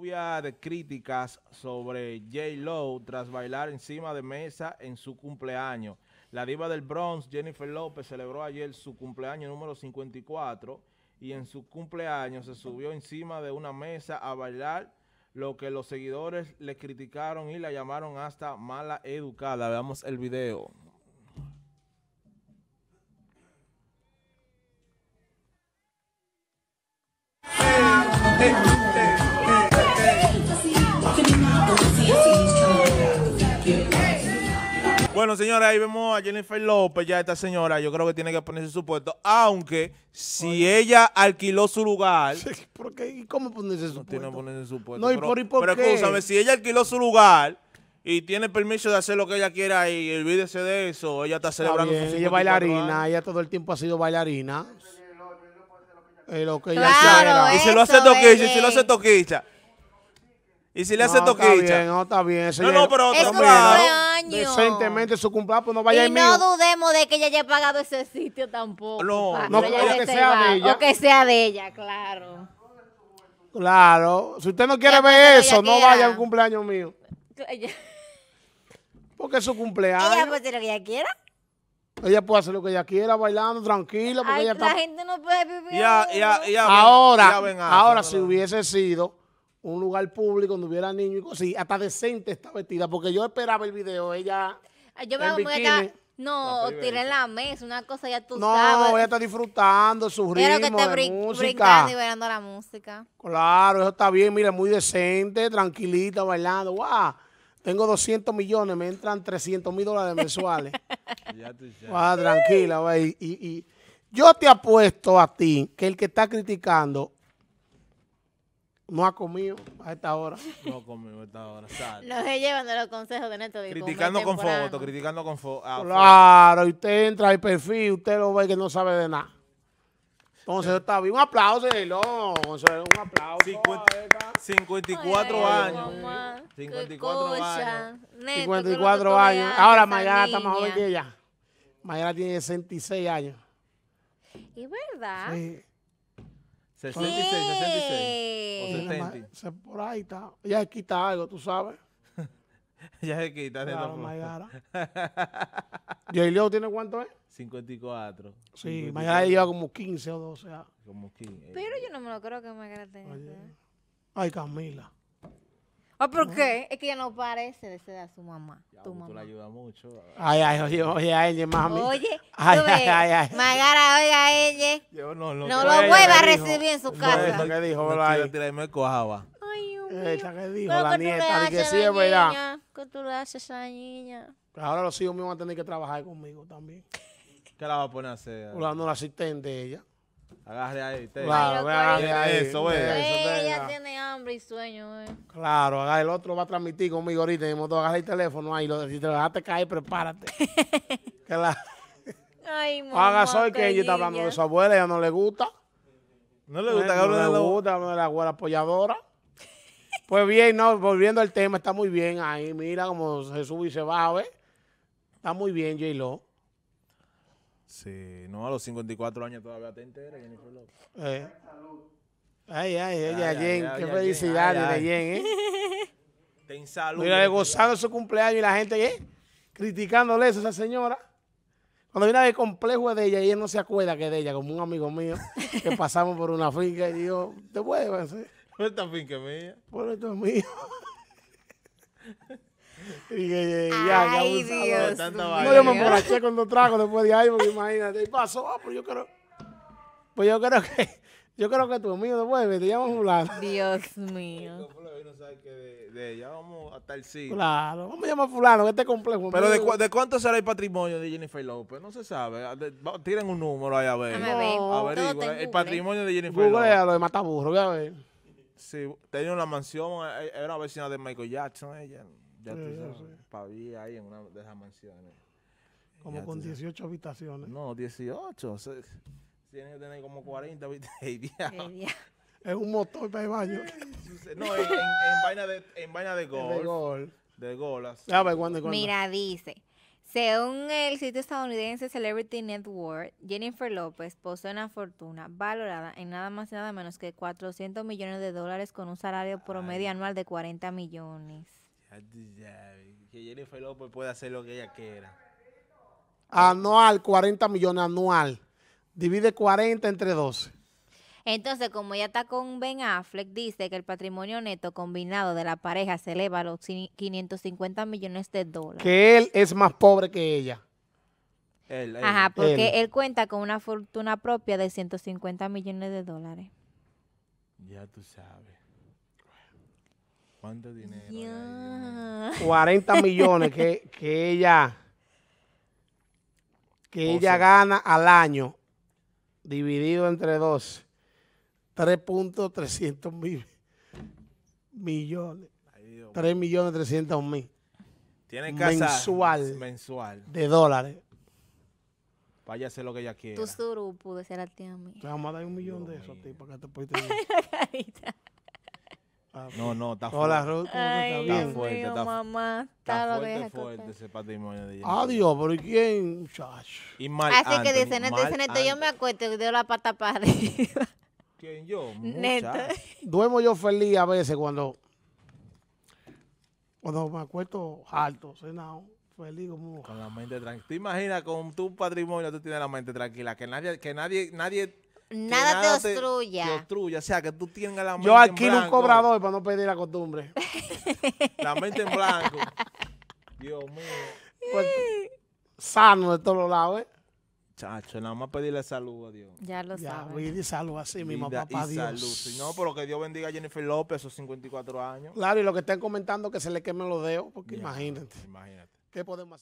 de críticas sobre J. Lowe tras bailar encima de mesa en su cumpleaños. La diva del Bronx, Jennifer López, celebró ayer su cumpleaños número 54 y en su cumpleaños se subió encima de una mesa a bailar lo que los seguidores le criticaron y la llamaron hasta mala educada. Veamos el video. Eh, Bueno, señora, ahí vemos a Jennifer López, ya esta señora, yo creo que tiene que ponerse su puesto, aunque si ella alquiló su lugar... ¿Por qué? ¿Y cómo ponerse su puesto? No, ¿y por, qué? Pero escúchame, si ella alquiló su lugar y tiene permiso de hacer lo que ella quiera y olvídese de eso, ella está celebrando Ella es bailarina, ella todo el tiempo ha sido bailarina. y se lo hace toquilla, y se lo hace toquilla. Y si le hace toquilla. no, está bien. no, no, pero es cumpleaños. su cumpleaños, pues no vaya Y no dudemos de que ella haya pagado ese sitio tampoco. No, no, que, que sea de ella. O que sea de ella, claro. Claro. Si usted no quiere ver eso, no vaya al cumpleaños mío. Porque es su cumpleaños. Ella puede hacer lo que ella quiera. Ella puede hacer lo que ella quiera, bailando, tranquila, porque Ay, la gente no puede vivir. Ya, ya, ya. Ahora, ahora si hubiese sido un lugar público donde hubiera niños y cosas. Y hasta decente está vestida, porque yo esperaba el video, ella. Ah, yo me voy No, tiré la mesa, una cosa ya tú sabes. No, ella está disfrutando su ritmo que música. brincando y bailando la música. Claro, eso está bien, mira, muy decente, tranquilita, bailando. ¡Wow! Tengo 200 millones, me entran 300 mil dólares mensuales. ya tú tranquila, y, y, y yo te apuesto a ti que el que está criticando no ha comido a esta hora. No ha comido a esta hora, Los Los llevando los consejos de Neto. criticando con foto, criticando con foto. claro, usted entra al perfil, usted lo ve que no sabe de nada. Entonces está bien, un aplauso, un aplauso. 54 años. 54 años. 54 años. Ahora Mayara está más joven que ella. Mayara tiene 66 años. Es verdad. Sí. 66, 66. O 70. Se, por ahí está. Ya se quita algo, tú sabes. ya se quita. Claro, Mayara. ¿Y Aileo tiene cuánto es? 54. Sí, 54. Mayara lleva como 15 o 12. Como 15. Pero yo no me lo creo que Mayara tenga. Ay, Camila. Ah, ¿por qué? Es que ya no parece de ser a su mamá. tu mamá. la ayudas mucho. Ay, ay, oye, oye, a ella, mami. Oye, ay, ay, ay, ay, oye a ella. Yo no, lo vuelva a recibir en su casa. Eso que dijo, me Ay, Esa que dijo, la nieta. que sí, es verdad. ¿Qué tú le haces a esa niña? Ahora los hijos míos van a tener que trabajar conmigo también. ¿Qué la va a poner a hacer? La, no, la asistente ella. Agarre ahí. Claro, agarre ahí. Eso, güey. Ella tiene sueño. Eh. Claro, el otro va a transmitir conmigo ahorita. Y tú agarrar el teléfono ahí. si te lo dejaste caer, prepárate. que la... Ay, mamá, Haga soy que ella está hablando de su abuela. ya no le gusta. No le gusta. No, no, le gusta. No la abuela apoyadora. pues bien, no, volviendo al tema, está muy bien ahí. Mira cómo se sube y se baja, ¿ves? Está muy bien, J-Lo. Sí, no, a los 54 años todavía te entera, Eh. Ay, ay, ay, Jen, qué felicidad, de Jen, ¿eh? Ten salud. Mira, gozando su cumpleaños y la gente, ¿eh? Criticándole eso a esa señora. Cuando viene el complejo de ella, ella no se acuerda que es de ella, como un amigo mío, que pasamos por una finca y yo, ¿te puedes ¿Por Esta finca es mía. Por esto es mío. Y eh, ya, ya, ay, Dios. No, yo me emborraché con dos tragos después de ahí, porque imagínate, y pasó, ah, pues yo creo, pues yo creo que yo creo que tu amigo vuelve, te llamo fulano. Dios mío. De ella vamos hasta el sí. Claro, vamos a llamar fulano, que este complejo. Pero de, de, cuánto será el patrimonio de Jennifer López? No se sabe. Tienen ah, tiren un número ahí a ver. a ver, el patrimonio de Jennifer Google López. lo de Mataburro, voy a ver. Sí, tenía una mansión, eh, eh, era vecina de Michael Jackson, ella. Ya ahí en una de esas mansiones. Como con 18 habitaciones. No, 18. Tiene que tener como 40, ¿viste? es un motor para el baño. No, en, vaina de, gol, de golf. De ah, pues, Mira, dice. Según el sitio estadounidense Celebrity Network, Jennifer López posee una fortuna valorada en nada más y nada menos que 400 millones de dólares con un salario promedio anual de 40 millones. que Jennifer López puede hacer lo que ella quiera. Anual, 40 millones anual. Divide 40 entre 12. Entonces, como ya está con Ben Affleck, dice que el patrimonio neto combinado de la pareja se eleva a los 550 millones de dólares. Que él es más pobre que ella. Ajá, porque él. cuenta con una fortuna propia de 150 millones de dólares. Ya tú sabes. ¿Cuánto dinero? 40 millones que, ella que ella gana al año dividido entre dos, 3.300 mil millones. 3 millones 300 mil. Tiene casa mensual, mensual de dólares. Vaya a hacer lo que ella quiere Tu suru pude ser a ti a mí. Te vamos a dar un millón de eso a ti para que te puedas. No, no, está fuerte. Hola, mamá. Está, fuerte, fuerte ese patrimonio de ella. Adiós, pero ¿y quién, Y Así que dice Neto, dice Neto, yo me acuesto y doy la pata para arriba. ¿Quién, yo? Neto. Duermo yo feliz a veces cuando, cuando me acuesto alto, cenado. Feliz como... Con la mente tranquila. ¿Te imaginas con tu patrimonio tú tienes la mente tranquila? Que nadie, que nadie, nadie nada, te obstruya. obstruya, o sea, que tú tengas la mente Yo alquilo un cobrador para no pedir la costumbre. la mente en blanco. Dios mío. Pues, sano de todos lados, ¿eh? Chacho, nada más pedirle salud a Dios. Ya lo ya, y salud así mi papá y Dios. salud. Si no, pero que Dios bendiga a Jennifer López, esos 54 años. Claro, y lo que están comentando que se le quemen los dedos, porque imagínate. Imagínate. ¿Qué podemos hacer?